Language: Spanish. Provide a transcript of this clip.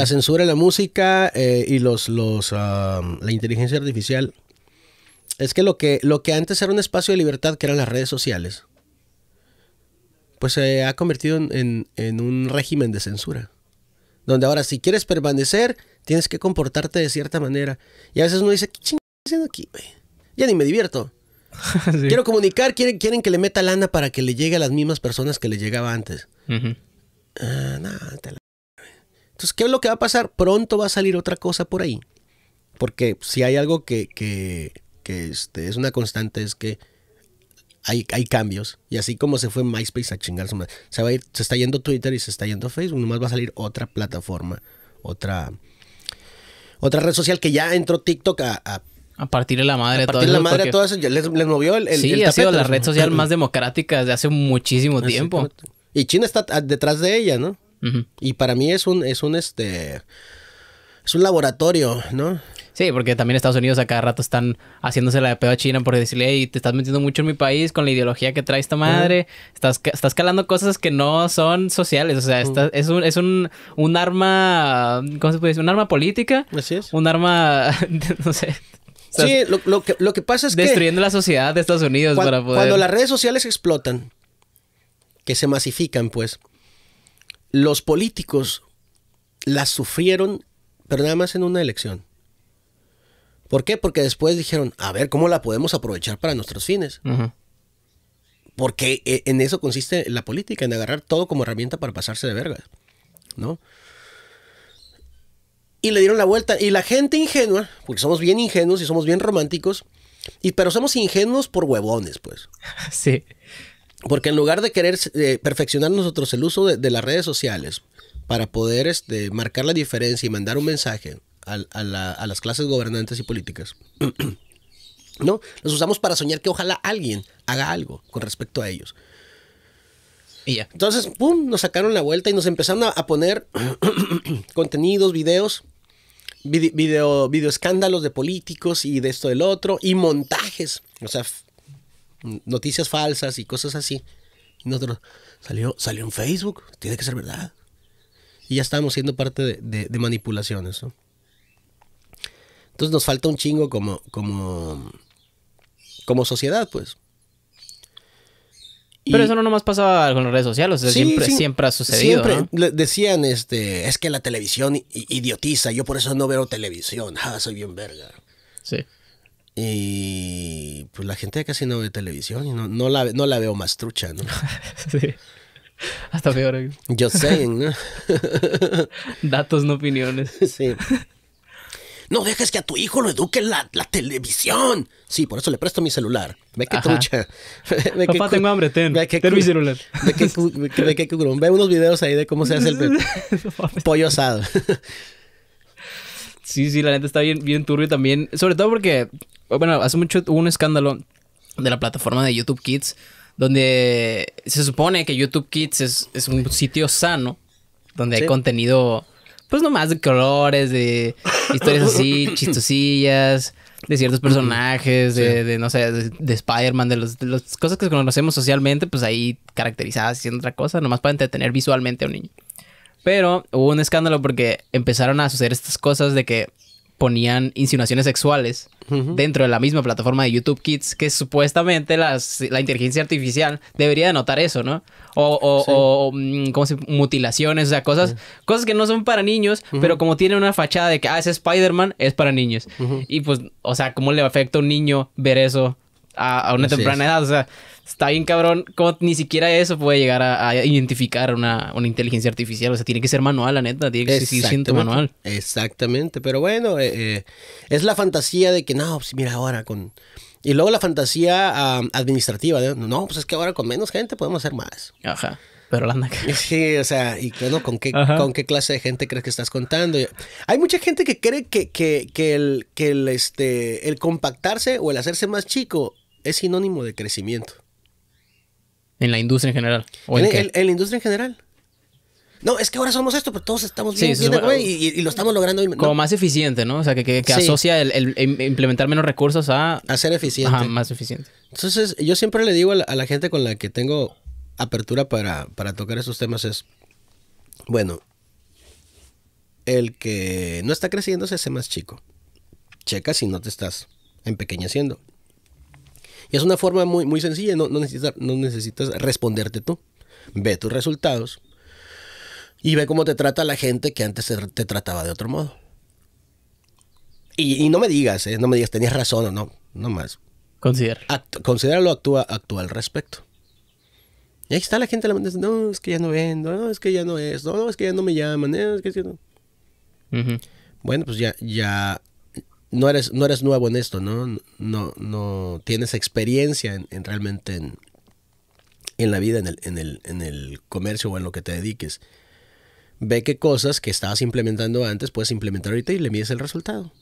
la censura en la música eh, y los, los, um, la inteligencia artificial. Es que lo, que lo que antes era un espacio de libertad, que eran las redes sociales, pues se ha convertido en, un régimen de censura. Donde ahora, si quieres permanecer, tienes que comportarte de cierta manera. Y a veces uno dice, ¿qué haciendo aquí, Ya ni me divierto. Quiero comunicar, quieren, quieren que le meta lana para que le llegue a las mismas personas que le llegaba antes. Entonces, ¿qué es lo que va a pasar? Pronto va a salir otra cosa por ahí. Porque si hay algo que, este, es una constante es que hay, hay, cambios. Y así como se fue MySpace a chingar su madre, se, va a ir, se está yendo Twitter y se está yendo Facebook. Nomás va a salir otra plataforma, otra, otra red social que ya entró TikTok a, a partir de la madre de todo. A partir de la madre de todos. les, movió el. sí, ha sido la red social más democrática desde hace muchísimo tiempo. Y China está detrás de ella, ¿no? Y para mí es un, es un este. Es un laboratorio, ¿no? Sí, porque también Estados Unidos a cada rato están haciéndose la de pedo a China por decirle, hey, te estás metiendo mucho en mi país con la ideología que trae esta madre, estás, estás calando cosas que no son sociales, o sea, es, un, arma, ¿cómo se puede decir? Un arma política. Así es. Un arma, no sé. sí, lo, que, lo que pasa es que... Destruyendo la sociedad de Estados Unidos Cuando las redes sociales explotan, que se masifican, pues, los políticos las sufrieron, pero nada más en una elección. ¿Por qué? Porque después dijeron, a ver, ¿cómo la podemos aprovechar para nuestros fines? Porque eh, en eso consiste la política, en agarrar todo como herramienta para pasarse de verga, ¿no? Y le dieron la vuelta. Y la gente ingenua, porque somos bien ingenuos y somos bien románticos, y, pero somos ingenuos por huevones, pues. Sí. Porque en lugar de querer eh, perfeccionar nosotros el uso de, las redes sociales para poder este, marcar la diferencia y mandar un mensaje a, las clases gobernantes y políticas, ¿no? Los usamos para soñar que ojalá alguien haga algo con respecto a ellos. Y ya. Entonces, ¡pum!, nos sacaron la vuelta y nos empezaron a, poner contenidos, videos, video, escándalos de políticos y de esto del otro, y montajes. O sea, noticias falsas y cosas así. nosotros, salió, salió en Facebook, tiene que ser verdad. Y ya estamos siendo parte de, manipulaciones, Entonces nos falta un chingo como, como, como sociedad, pues. Pero eso no nomás pasaba con las redes sociales, siempre, siempre ha sucedido. Siempre decían, este, es que la televisión idiotiza, yo por eso no veo televisión, ah, soy bien verga. Sí. Y pues la gente casi no ve televisión y no, la, no la veo más trucha, ¿no? sí. Hasta peor. ¿eh? yo sé ¿no? Datos, no opiniones. Sí. No dejes que a tu hijo lo eduque la, la televisión. Sí, por eso le presto mi celular. Ve que trucha. Ve Papá, tengo hambre, ten. ten mi celular. Ve que, ve que, ve unos videos ahí de cómo se hace el pollo asado. Sí, sí, la neta está bien, bien turbio también. Sobre todo porque, bueno, hace mucho hubo un escándalo de la plataforma de YouTube Kids, donde se supone que YouTube Kids es, un sitio sano, donde hay contenido, pues nomás de colores, de historias así, chistosillas, de ciertos personajes, de, no sé, de, Spider-Man, de, las cosas que conocemos socialmente, pues ahí caracterizadas y otra cosa, nomás para entretener visualmente a un niño. Pero hubo un escándalo porque empezaron a suceder estas cosas de que ponían insinuaciones sexuales dentro de la misma plataforma de YouTube Kids, que supuestamente la inteligencia artificial debería denotar eso, ¿no? O, o, o mm, se, mutilaciones, o sea, cosas, cosas que no son para niños, pero como tiene una fachada de que, ah, ese Spider-Man es para niños. Y pues, o sea, ¿cómo le afecta a un niño ver eso? a, una temprana edad. O sea, está bien cabrón. Como ni siquiera eso puede llegar a, identificar una, una, inteligencia artificial. O sea, tiene que ser manual, la neta. Tiene que ser manual. Exactamente. Pero bueno, eh, eh, es la fantasía de que no, pues mira ahora con. Y luego la fantasía administrativa de no, pues es que ahora con menos gente podemos hacer más. Ajá. Pero la anda Sí, o sea, y ¿con qué, ¿con qué clase de gente crees que estás contando? Hay mucha gente que cree que, el, que el, este, el compactarse o el hacerse más chico es sinónimo de crecimiento. En la industria en general. en, la industria en general. No, es que ahora somos esto, pero todos estamos viendo y, lo estamos logrando. Como más eficiente, ¿no? O sea, que, que, asocia el, implementar menos recursos a... A ser eficiente. más eficiente. Entonces, yo siempre le digo a la, gente con la que tengo apertura para, para tocar esos temas es, bueno, el que no está creciendo se hace más chico. Checa si no te estás empequeñeciendo es una forma muy, muy sencilla, no, no, necesitas, no necesitas responderte tú. Ve tus resultados y ve cómo te trata la gente que antes te, trataba de otro modo. Y, no me digas, ¿eh? no me digas, tenías razón o no, no más. Considera. considéralo, actúa, respecto. Y ahí está la gente, no, es que ya no vendo, no, es que ya no es, no, es que ya no me llaman, no, es que no... Bueno, pues ya, ya no eres, no eres nuevo en esto, ¿no? No, no tienes experiencia en, realmente en, la vida, en el, en, el, en el comercio o en lo que te dediques. Ve qué cosas que estabas implementando antes puedes implementar ahorita y le mides el resultado.